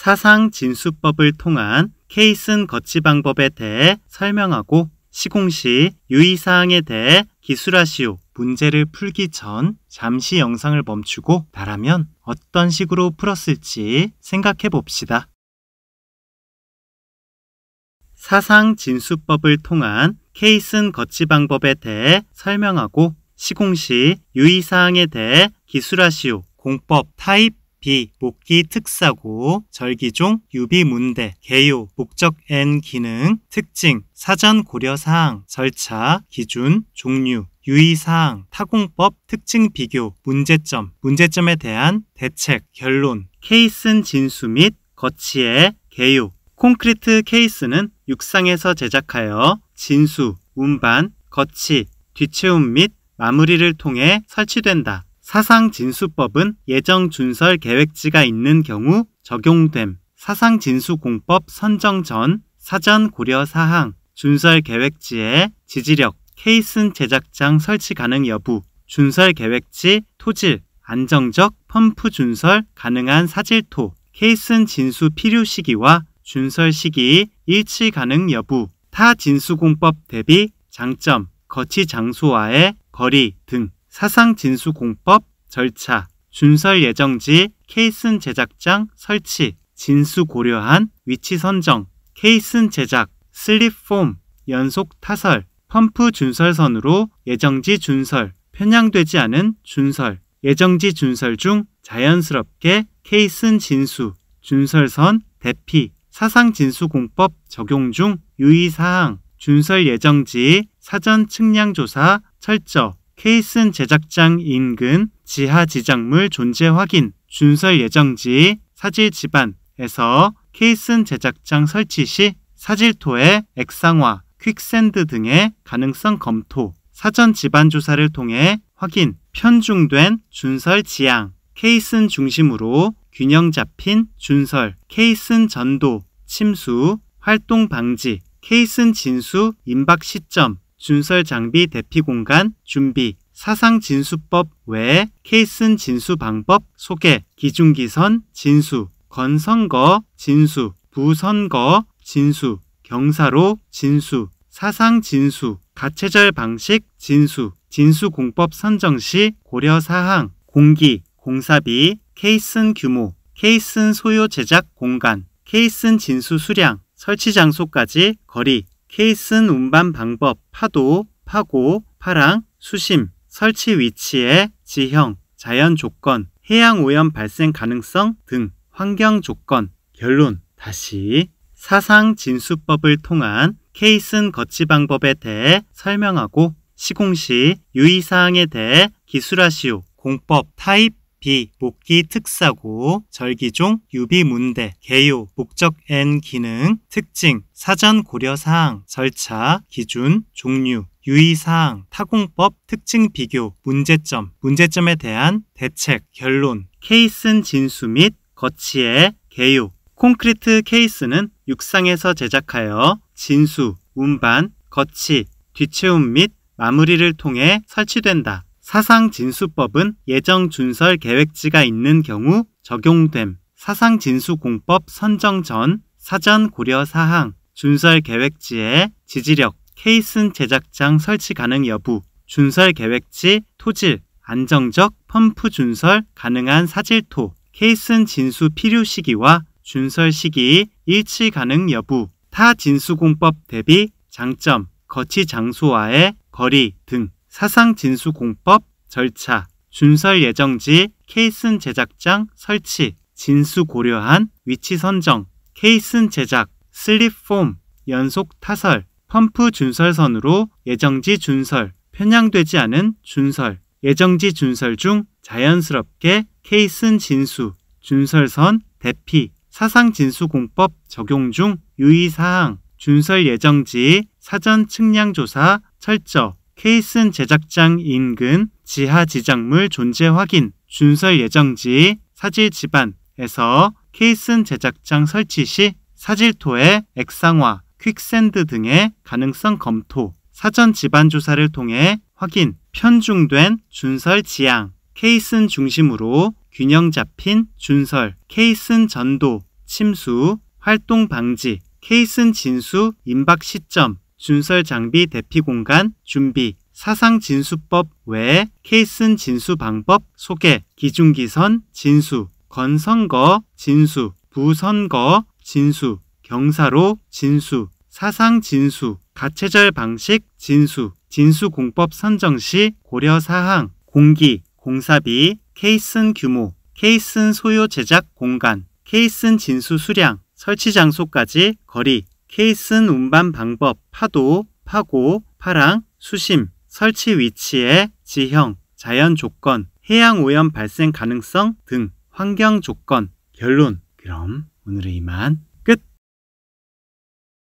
사상 진수법을 통한 케이슨 거치 방법에 대해 설명하고 시공 시 유의사항에 대해 기술하시오. 문제를 풀기 전 잠시 영상을 멈추고 나라면 어떤 식으로 풀었을지 생각해 봅시다. 사상 진수법을 통한 케이슨 거치 방법에 대해 설명하고 시공 시 유의사항에 대해 기술하시오. 공법 타입 비, 목기 특사고, 절기종, 유비문대, 개요, 목적 앤 기능, 특징, 사전 고려사항, 절차, 기준, 종류, 유의사항, 타공법, 특징 비교, 문제점, 문제점에 대한 대책, 결론, 케이슨 진수 및 거치의 개요, 콘크리트 케이스는 육상에서 제작하여 진수, 운반, 거치, 뒤채움 및 마무리를 통해 설치된다. 사상 진수법은 예정 준설 계획지가 있는 경우 적용됨. 사상 진수 공법 선정 전 사전 고려 사항 준설 계획지의 지지력 케이슨 제작장 설치 가능 여부 준설 계획지 토질 안정적 펌프 준설 가능한 사질토 케이슨 진수 필요 시기와 준설 시기 일치 가능 여부 타 진수공법 대비 장점 거치 장소와의 거리 등 사상 진수공법 절차, 준설 예정지, 케이슨 제작장 설치, 진수 고려한, 위치 선정, 케이슨 제작, 슬립 폼, 연속 타설, 펌프 준설선으로 예정지 준설, 편향되지 않은 준설, 예정지 준설 중 자연스럽게 케이슨 진수, 준설선, 대피, 사상 진수 공법 적용 중 유의사항, 준설 예정지, 사전 측량 조사, 철저, 케이슨 제작장 인근 지하 지작물 존재 확인 준설 예정지 사질 집안에서 케이슨 제작장 설치 시 사질토의 액상화, 퀵샌드 등의 가능성 검토, 사전 집안 조사를 통해 확인, 편중된 준설 지향, 케이슨 중심으로 균형 잡힌 준설, 케이슨 전도, 침수, 활동 방지, 케이슨 진수 임박 시점, 준설 장비 대피 공간 준비 사상 진수법 외에 케이슨 진수 방법 소개 기준기선 진수 건선거 진수 부선거 진수 경사로 진수 사상 진수 가체절 방식 진수 진수 공법 선정 시 고려 사항 공기 공사비 케이슨 규모 케이슨 소요 제작 공간 케이슨 진수 수량 설치 장소까지 거리 케이스는 운반 방법, 파도, 파고, 파랑, 수심, 설치 위치의 지형, 자연 조건, 해양 오염 발생 가능성 등 환경 조건, 결론, 다시 사상 진수법을 통한 케이슨 거치 방법에 대해 설명하고 시공 시 유의사항에 대해 기술하시오, 공법, 타입, 비, 목기 특사고, 절기종, 유비문대, 개요, 목적 앤 기능, 특징, 사전 고려사항, 절차, 기준, 종류, 유의사항, 타공법, 특징 비교, 문제점, 문제점에 대한 대책, 결론, 케이슨 진수 및 거치의 개요, 콘크리트 케이스는 육상에서 제작하여 진수, 운반, 거치, 뒤채움 및 마무리를 통해 설치된다. 사상 진수법은 예정 준설 계획지가 있는 경우 적용됨. 사상 진수 공법 선정 전 사전 고려 사항 준설 계획지의 지지력 케이슨 제작장 설치 가능 여부 준설 계획지 토질 안정적 펌프 준설 가능한 사질토 케이슨 진수 필요 시기와 준설 시기 일치 가능 여부 타 진수공법 대비 장점 거치 장소와의 거리 등 사상 진수 공법 절차 준설 예정지 케이슨 제작장 설치 진수 고려한 위치 선정 케이슨 제작 슬립 폼 연속 타설 펌프 준설선으로 예정지 준설 편향되지 않은 준설 예정지 준설 중 자연스럽게 케이슨 진수 준설선 대피 사상 진수 공법 적용 중 유의사항 준설 예정지 사전 측량조사 철저 케이슨 제작장 인근 지하 지작물 존재 확인 준설 예정지 사질 집안에서 케이슨 제작장 설치 시 사질토의 액상화, 퀵샌드 등의 가능성 검토, 사전 집안 조사를 통해 확인, 편중된 준설 지향, 케이슨 중심으로 균형 잡힌 준설, 케이슨 전도, 침수, 활동 방지, 케이슨 진수 임박 시점, 준설 장비 대피 공간 준비, 사상 진수법 외에 케이슨 진수 방법 소개, 기준기선 진수, 건선거 진수, 부선거 진수, 경사로 진수, 사상 진수, 가체절 방식 진수, 진수 공법 선정 시 고려 사항, 공기, 공사비, 케이슨 규모, 케이슨 소요 제작 공간, 케이슨 진수 수량, 설치 장소까지 거리, 케이슨 운반 방법, 파도, 파고, 파랑, 수심, 설치 위치의 지형, 자연 조건, 해양 오염 발생 가능성 등 환경 조건. 결론. 그럼 오늘은 이만.